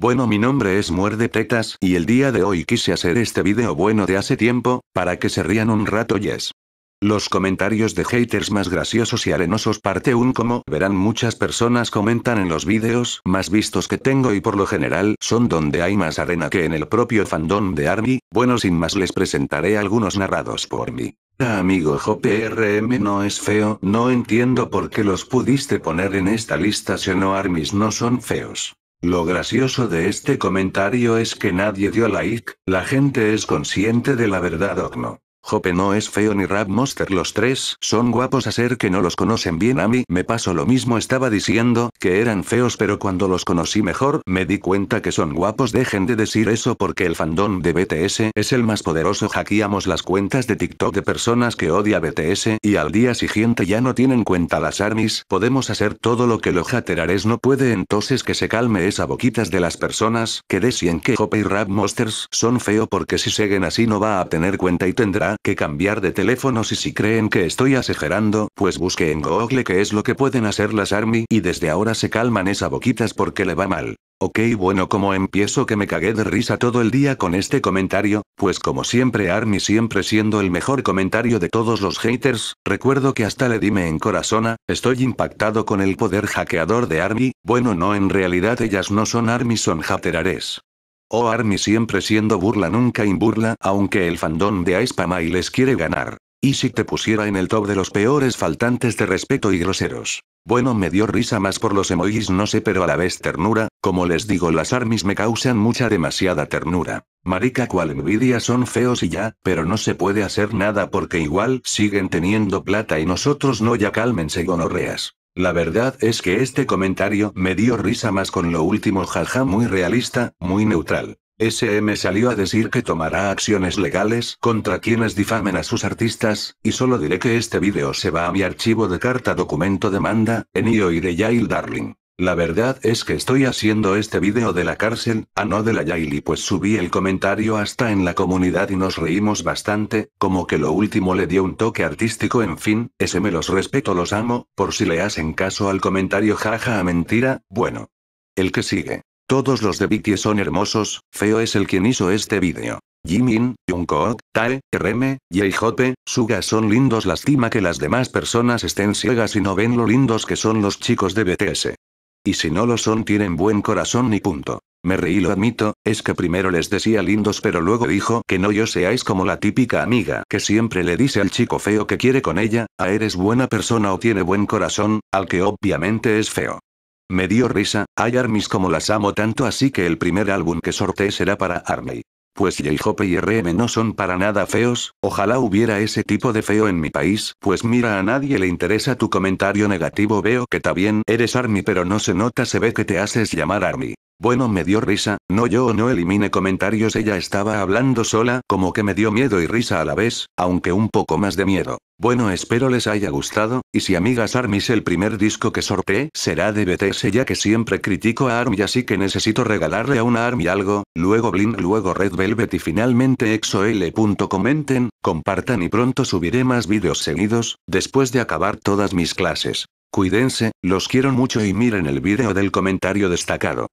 Bueno mi nombre es Muerde Tetas y el día de hoy quise hacer este video bueno de hace tiempo, para que se rían un rato yes. Los comentarios de haters más graciosos y arenosos parte 1 como verán muchas personas comentan en los vídeos más vistos que tengo y por lo general son donde hay más arena que en el propio fandom de ARMY, bueno sin más les presentaré algunos narrados por mí. Ah, amigo JPRM no es feo, no entiendo por qué los pudiste poner en esta lista si no ARMYs no son feos. Lo gracioso de este comentario es que nadie dio like, la gente es consciente de la verdad o no. Jope no es feo ni Rap Monster los tres son guapos a ser que no los conocen bien a mí me pasó lo mismo estaba diciendo que eran feos pero cuando los conocí mejor me di cuenta que son guapos dejen de decir eso porque el fandom de BTS es el más poderoso hackeamos las cuentas de TikTok de personas que odia BTS y al día siguiente ya no tienen cuenta las armies podemos hacer todo lo que los haterares no puede entonces que se calme esa boquitas de las personas que decían que Jope y Rap Monsters son feo porque si siguen así no va a tener cuenta y tendrá que cambiar de teléfono, y si creen que estoy exagerando, pues busque en Google qué es lo que pueden hacer las ARMY y desde ahora se calman esa boquitas porque le va mal. Ok bueno como empiezo que me cagué de risa todo el día con este comentario, pues como siempre Army siempre siendo el mejor comentario de todos los haters, recuerdo que hasta le dime en corazona, estoy impactado con el poder hackeador de Army, bueno no en realidad ellas no son Army son haterares. Oh Army siempre siendo burla nunca burla aunque el fandom de Aispa y les quiere ganar. ¿Y si te pusiera en el top de los peores faltantes de respeto y groseros? Bueno, me dio risa más por los emojis, no sé, pero a la vez ternura. Como les digo, las armies me causan mucha demasiada ternura. Marica, cual envidia son feos y ya, pero no se puede hacer nada porque igual siguen teniendo plata y nosotros no, ya cálmense gonorreas. La verdad es que este comentario me dio risa más con lo último jaja muy realista, muy neutral. SM salió a decir que tomará acciones legales contra quienes difamen a sus artistas, y solo diré que este video se va a mi archivo de carta documento demanda, en de iré Darling. La verdad es que estoy haciendo este vídeo de la cárcel, a ah, no de la Yaili pues subí el comentario hasta en la comunidad y nos reímos bastante, como que lo último le dio un toque artístico en fin, ese me los respeto los amo, por si le hacen caso al comentario jaja a mentira, bueno. El que sigue. Todos los de BT son hermosos, feo es el quien hizo este vídeo. Jimin, Jungkook, Tae, RM, J-Hope, Suga son lindos lastima que las demás personas estén ciegas y no ven lo lindos que son los chicos de BTS. Y si no lo son tienen buen corazón ni punto. Me reí, lo admito, es que primero les decía lindos pero luego dijo que no yo seáis como la típica amiga que siempre le dice al chico feo que quiere con ella, a ah, eres buena persona o tiene buen corazón, al que obviamente es feo. Me dio risa, hay armies como las amo tanto así que el primer álbum que sorteé será para Army. Pues el hope y RM no son para nada feos, ojalá hubiera ese tipo de feo en mi país, pues mira a nadie le interesa tu comentario negativo veo que también eres ARMY pero no se nota se ve que te haces llamar ARMY. Bueno, me dio risa, no yo no elimine comentarios, ella estaba hablando sola, como que me dio miedo y risa a la vez, aunque un poco más de miedo. Bueno, espero les haya gustado, y si amigas es el primer disco que sorteé será de BTS ya que siempre critico a ARMY así que necesito regalarle a una ARMY algo, luego Blink, luego Red Velvet y finalmente exo Comenten, compartan y pronto subiré más vídeos seguidos, después de acabar todas mis clases. Cuídense, los quiero mucho y miren el vídeo del comentario destacado.